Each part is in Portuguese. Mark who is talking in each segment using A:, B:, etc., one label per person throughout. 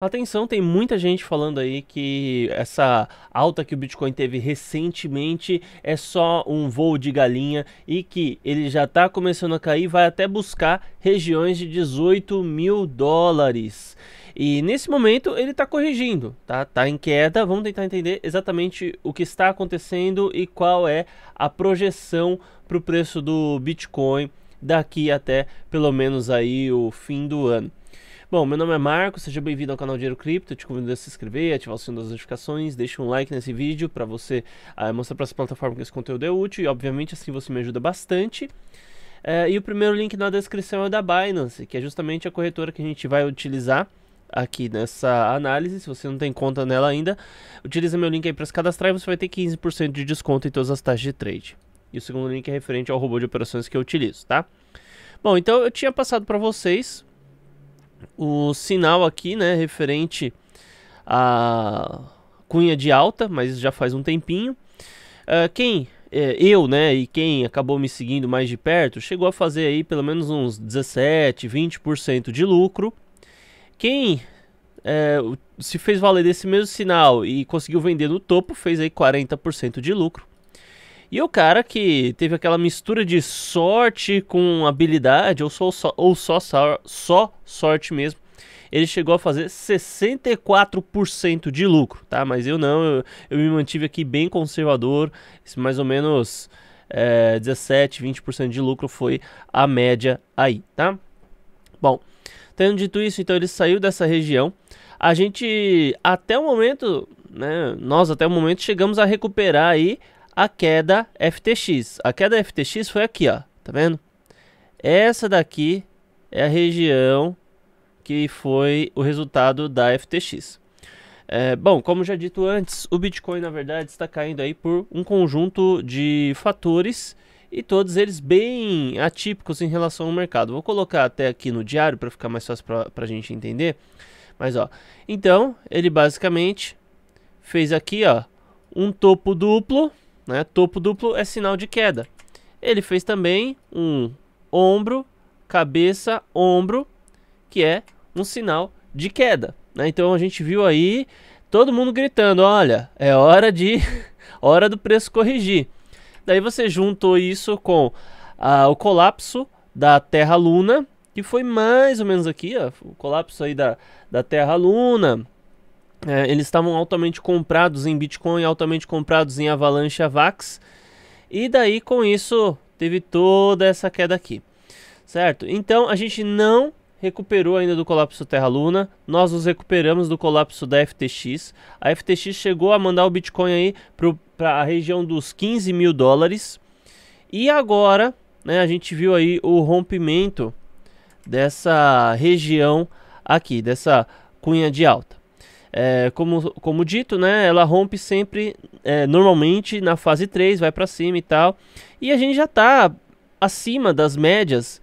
A: Atenção, tem muita gente falando aí que essa alta que o Bitcoin teve recentemente é só um voo de galinha e que ele já está começando a cair, vai até buscar regiões de 18 mil dólares. E nesse momento ele está corrigindo, tá? Tá em queda. Vamos tentar entender exatamente o que está acontecendo e qual é a projeção para o preço do Bitcoin daqui até pelo menos aí o fim do ano. Bom, meu nome é Marco, seja bem-vindo ao canal Dinheiro Cripto. Te convido a se inscrever, ativar o sino das notificações, deixa um like nesse vídeo para você uh, mostrar para essa plataforma que esse conteúdo é útil e, obviamente, assim você me ajuda bastante. Uh, e o primeiro link na descrição é da Binance, que é justamente a corretora que a gente vai utilizar aqui nessa análise. Se você não tem conta nela ainda, utiliza meu link aí para se cadastrar e você vai ter 15% de desconto em todas as taxas de trade. E o segundo link é referente ao robô de operações que eu utilizo, tá? Bom, então eu tinha passado para vocês o sinal aqui, né, referente à cunha de alta, mas já faz um tempinho. Uh, quem é, eu, né, e quem acabou me seguindo mais de perto, chegou a fazer aí pelo menos uns 17, 20% de lucro. Quem é, se fez valer desse mesmo sinal e conseguiu vender no topo, fez aí 40% de lucro. E o cara que teve aquela mistura de sorte com habilidade, ou só, ou só, só sorte mesmo, ele chegou a fazer 64% de lucro, tá? Mas eu não, eu, eu, me mantive aqui bem conservador, mais ou menos é, 17, 20% de lucro foi a média aí, tá? Bom, tendo dito isso, então ele saiu dessa região. A gente, até o momento, né, nós até o momento chegamos a recuperar aí a queda FTX. A queda FTX foi aqui, ó, tá vendo? Essa daqui é a região que foi o resultado da FTX. É, bom, como já dito antes, o Bitcoin na verdade está caindo aí por um conjunto de fatores e todos eles bem atípicos em relação ao mercado. Vou colocar até aqui no diário para ficar mais fácil para a gente entender. Mas ó, então ele basicamente fez aqui ó um topo duplo né? Topo duplo é sinal de queda. Ele fez também um ombro, cabeça, ombro, que é um sinal de queda. Né? Então a gente viu aí todo mundo gritando: olha, é hora de hora do preço corrigir. Daí você juntou isso com ah, o colapso da Terra-Luna, que foi mais ou menos aqui, ó, o colapso aí da, da Terra-Luna, é, eles estavam altamente comprados em Bitcoin, altamente comprados em Avalanche Avax. E daí com isso teve toda essa queda aqui. Certo? Então a gente não recuperou ainda do colapso Terra Luna. Nós nos recuperamos do colapso da FTX. A FTX chegou a mandar o Bitcoin aí para a região dos 15 mil dólares. E agora, né, a gente viu aí o rompimento dessa região aqui, dessa cunha de alta. É, como, como dito, né, ela rompe sempre, é, normalmente na fase 3, vai para cima e tal. E a gente já está acima das médias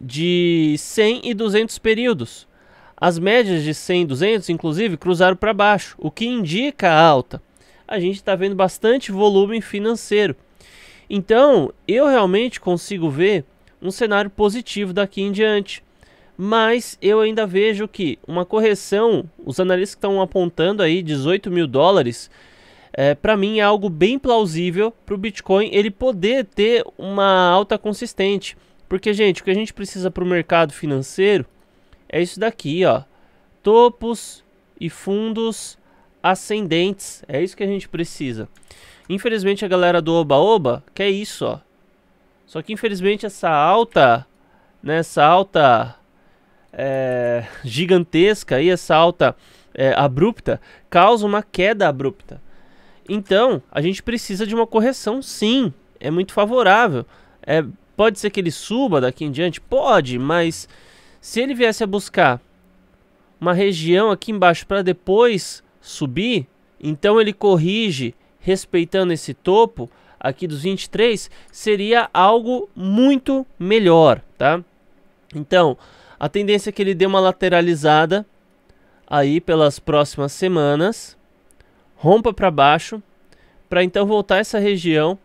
A: de 100 e 200 períodos. As médias de 100 e 200, inclusive, cruzaram para baixo, o que indica a alta. A gente está vendo bastante volume financeiro. Então, eu realmente consigo ver um cenário positivo daqui em diante mas eu ainda vejo que uma correção, os analistas estão apontando aí 18 mil dólares, é, para mim é algo bem plausível para o Bitcoin ele poder ter uma alta consistente. Porque, gente, o que a gente precisa para o mercado financeiro é isso daqui, ó. Topos e fundos ascendentes. É isso que a gente precisa. Infelizmente, a galera do Oba-Oba quer isso, ó. Só que, infelizmente, essa alta... Nessa né, alta é, gigantesca e essa alta é, abrupta causa uma queda abrupta. Então, a gente precisa de uma correção, sim. É muito favorável. É, pode ser que ele suba daqui em diante? Pode, mas se ele viesse a buscar uma região aqui embaixo para depois subir, então ele corrige respeitando esse topo aqui dos 23, seria algo muito melhor, tá? Então, a tendência é que ele dê uma lateralizada aí pelas próximas semanas, rompa para baixo, para então voltar essa região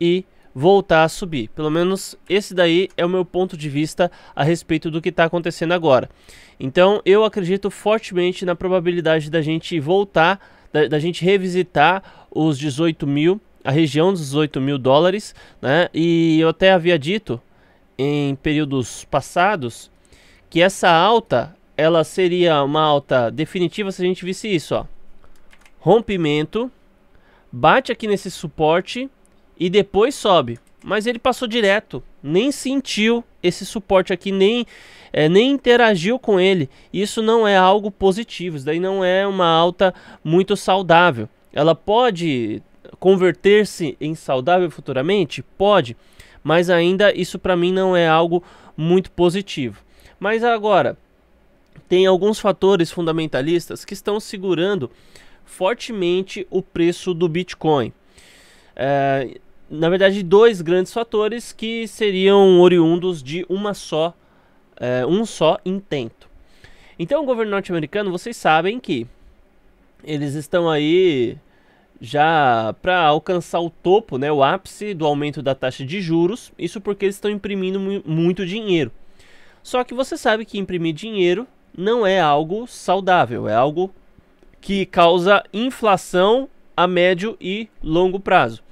A: e voltar a subir. Pelo menos esse daí é o meu ponto de vista a respeito do que está acontecendo agora. Então eu acredito fortemente na probabilidade da gente voltar, da, da gente revisitar os 18 mil, a região dos 18 mil dólares, né? E eu até havia dito em períodos passados que essa alta ela seria uma alta definitiva se a gente visse isso, ó. Rompimento, bate aqui nesse suporte e depois sobe. Mas ele passou direto, nem sentiu esse suporte aqui, nem, é, nem interagiu com ele. Isso não é algo positivo, isso daí não é uma alta muito saudável. Ela pode converter-se em saudável futuramente? Pode, mas ainda isso para mim não é algo muito positivo. Mas agora, tem alguns fatores fundamentalistas que estão segurando fortemente o preço do Bitcoin. É, na verdade, dois grandes fatores que seriam oriundos de uma só, é, um só intento. Então, o governo norte-americano, vocês sabem que eles estão aí já para alcançar o topo, né, o ápice do aumento da taxa de juros. Isso porque eles estão imprimindo muito dinheiro. Só que você sabe que imprimir dinheiro não é algo saudável, é algo que causa inflação a médio e longo prazo.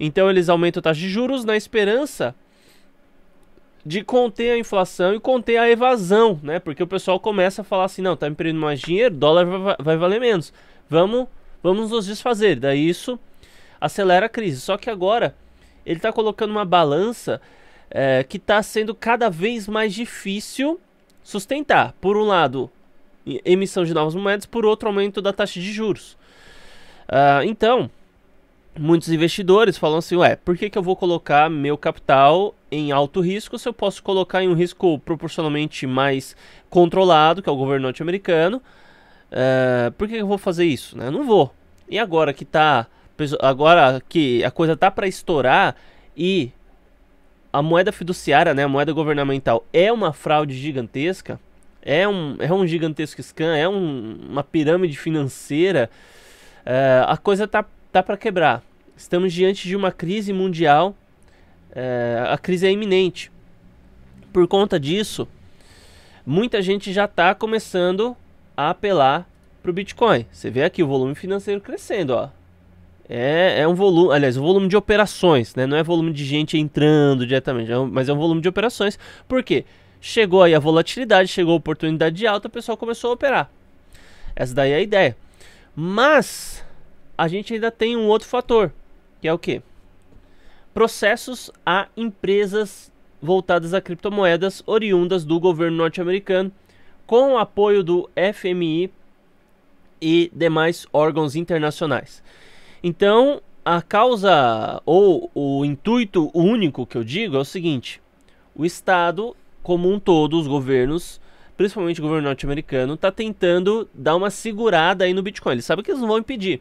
A: Então eles aumentam a taxa de juros na esperança de conter a inflação e conter a evasão, né? Porque o pessoal começa a falar assim, não, tá imprimindo mais dinheiro, dólar vai, vai valer menos. Vamos, vamos nos desfazer. Daí isso acelera a crise. Só que agora ele está colocando uma balança é, que está sendo cada vez mais difícil sustentar. Por um lado, emissão de novas moedas, por outro, aumento da taxa de juros. Uh, então, muitos investidores falam assim: ué, por que, que eu vou colocar meu capital em alto risco se eu posso colocar em um risco proporcionalmente mais controlado, que é o governo norte-americano? Uh, ah, por que, que eu vou fazer isso? Né? não vou. E agora que tá. Agora que a coisa tá para estourar e a moeda fiduciária, né, a moeda governamental, é uma fraude gigantesca, é um, é um gigantesco scam, é um, uma pirâmide financeira, eh, a coisa tá, tá para quebrar. Estamos diante de uma crise mundial, eh, a crise é iminente. Por conta disso, muita gente já está começando a apelar para o Bitcoin. Você vê aqui o volume financeiro crescendo, ó. É, é um volume, aliás, um volume de operações, né? Não é volume de gente entrando diretamente, é um, mas é um volume de operações. Por quê? Chegou aí a volatilidade, chegou a oportunidade de alta, o pessoal começou a operar. Essa daí é a ideia. Mas a gente ainda tem um outro fator, que é o quê? Processos a empresas voltadas a criptomoedas oriundas do governo norte-americano, com o apoio do FMI e demais órgãos internacionais. Então, a causa ou o intuito único que eu digo é o seguinte: o Estado, como um todo, os governos, principalmente o governo norte-americano, está tentando dar uma segurada aí no Bitcoin. Eles sabem que eles não vão impedir,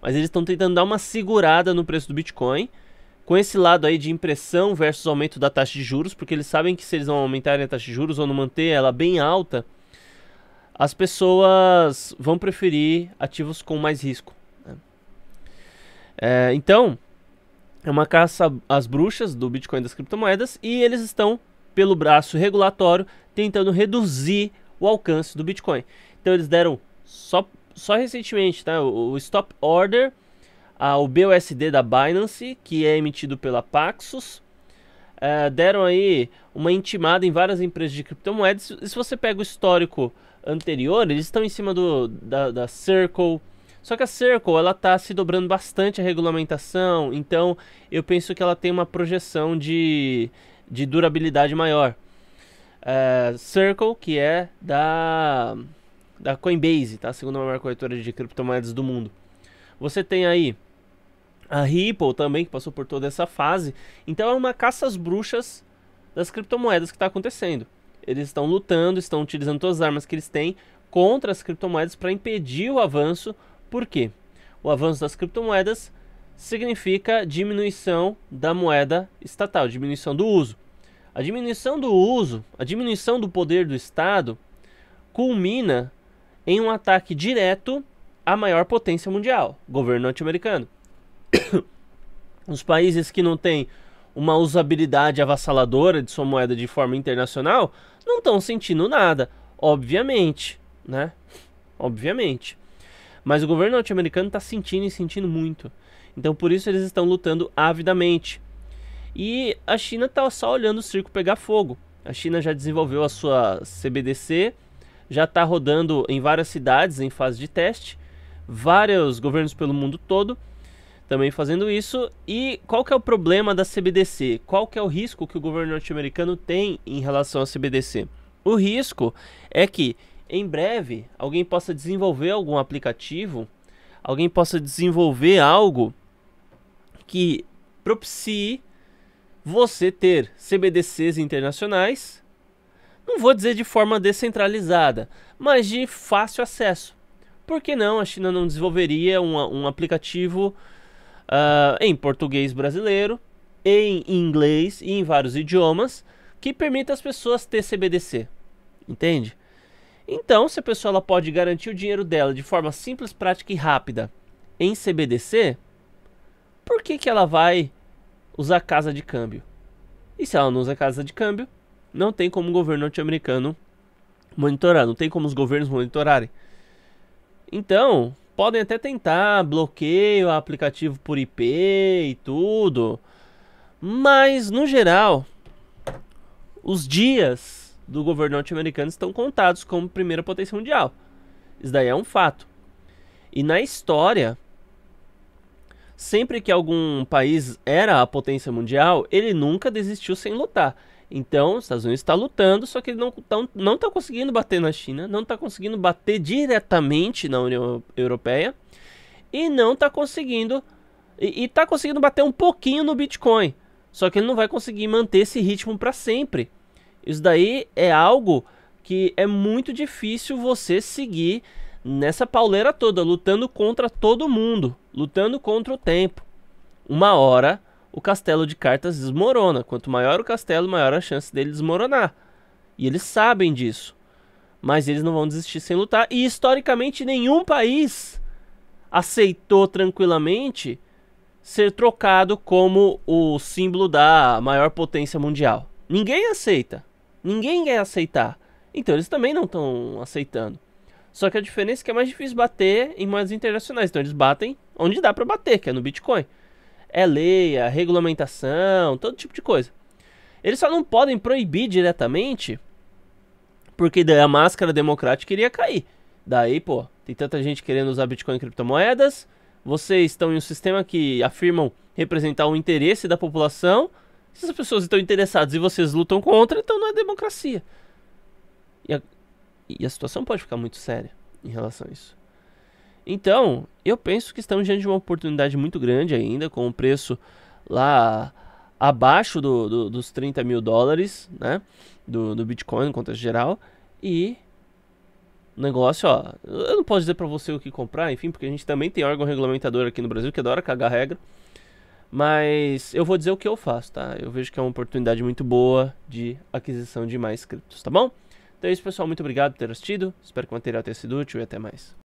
A: mas eles estão tentando dar uma segurada no preço do Bitcoin. Com esse lado aí de impressão versus aumento da taxa de juros, porque eles sabem que se eles não aumentarem a taxa de juros ou não manter ela bem alta, as pessoas vão preferir ativos com mais risco. É, então, é uma caça às bruxas do Bitcoin das criptomoedas e eles estão, pelo braço regulatório, tentando reduzir o alcance do Bitcoin. Então, eles deram só, só recentemente tá, o, o stop order ao BUSD da Binance, que é emitido pela Paxos. É, deram aí uma intimada em várias empresas de criptomoedas. E se você pega o histórico anterior, eles estão em cima do, da, da Circle só que a Circle, ela tá se dobrando bastante a regulamentação, então eu penso que ela tem uma projeção de, de durabilidade maior. É, Circle, que é da, da Coinbase, tá? A segunda maior corretora de criptomoedas do mundo. Você tem aí a Ripple também, que passou por toda essa fase. Então é uma caça às bruxas das criptomoedas que está acontecendo. Eles estão lutando, estão utilizando todas as armas que eles têm contra as criptomoedas para impedir o avanço por quê? O avanço das criptomoedas significa diminuição da moeda estatal, diminuição do uso. A diminuição do uso, a diminuição do poder do Estado, culmina em um ataque direto à maior potência mundial, governo norte-americano. Os países que não têm uma usabilidade avassaladora de sua moeda de forma internacional não estão sentindo nada, obviamente, né? Obviamente. Mas o governo norte-americano está sentindo e sentindo muito. Então por isso eles estão lutando avidamente. E a China está só olhando o circo pegar fogo. A China já desenvolveu a sua CBDC, já está rodando em várias cidades em fase de teste, vários governos pelo mundo todo também fazendo isso. E qual que é o problema da CBDC? Qual que é o risco que o governo norte-americano tem em relação à CBDC? O risco é que em breve alguém possa desenvolver algum aplicativo, alguém possa desenvolver algo que propicie você ter CBDCs internacionais, não vou dizer de forma descentralizada, mas de fácil acesso. Por que não a China não desenvolveria um, um aplicativo uh, em português brasileiro, em inglês e em vários idiomas que permita as pessoas ter CBDC? Entende? Então, se a pessoa ela pode garantir o dinheiro dela de forma simples, prática e rápida em CBDC, por que, que ela vai usar casa de câmbio? E se ela não usa casa de câmbio, não tem como o governo norte-americano monitorar, não tem como os governos monitorarem. Então, podem até tentar bloqueio aplicativo por IP e tudo, mas no geral, os dias do governo norte-americano estão contados como primeira potência mundial. Isso daí é um fato. E na história, sempre que algum país era a potência mundial, ele nunca desistiu sem lutar. Então, os Estados Unidos está lutando, só que ele não está não tá conseguindo bater na China, não está conseguindo bater diretamente na União Europeia e não está conseguindo. E está conseguindo bater um pouquinho no Bitcoin. Só que ele não vai conseguir manter esse ritmo para sempre. Isso daí é algo que é muito difícil você seguir nessa pauleira toda, lutando contra todo mundo, lutando contra o tempo. Uma hora o castelo de cartas desmorona. Quanto maior o castelo, maior a chance dele desmoronar. E eles sabem disso. Mas eles não vão desistir sem lutar. E historicamente, nenhum país aceitou tranquilamente ser trocado como o símbolo da maior potência mundial. Ninguém aceita. Ninguém quer aceitar. Então eles também não estão aceitando. Só que a diferença é que é mais difícil bater em moedas internacionais. Então eles batem onde dá para bater, que é no Bitcoin. É lei, é regulamentação, todo tipo de coisa. Eles só não podem proibir diretamente, porque daí a máscara democrática iria cair. Daí, pô, tem tanta gente querendo usar Bitcoin e criptomoedas. Vocês estão em um sistema que afirmam representar o interesse da população se as pessoas estão interessadas e vocês lutam contra, então não é democracia. E a, e a situação pode ficar muito séria em relação a isso. Então, eu penso que estamos diante de uma oportunidade muito grande ainda, com o preço lá abaixo do, do, dos 30 mil dólares, né? Do, do Bitcoin, no contexto geral. E o negócio, ó. Eu não posso dizer para você o que comprar, enfim, porque a gente também tem órgão regulamentador aqui no Brasil que adora cagar regra. Mas eu vou dizer o que eu faço, tá? Eu vejo que é uma oportunidade muito boa de aquisição de mais criptos, tá bom? Então é isso, pessoal. Muito obrigado por ter assistido. Espero que o material tenha sido útil e até mais.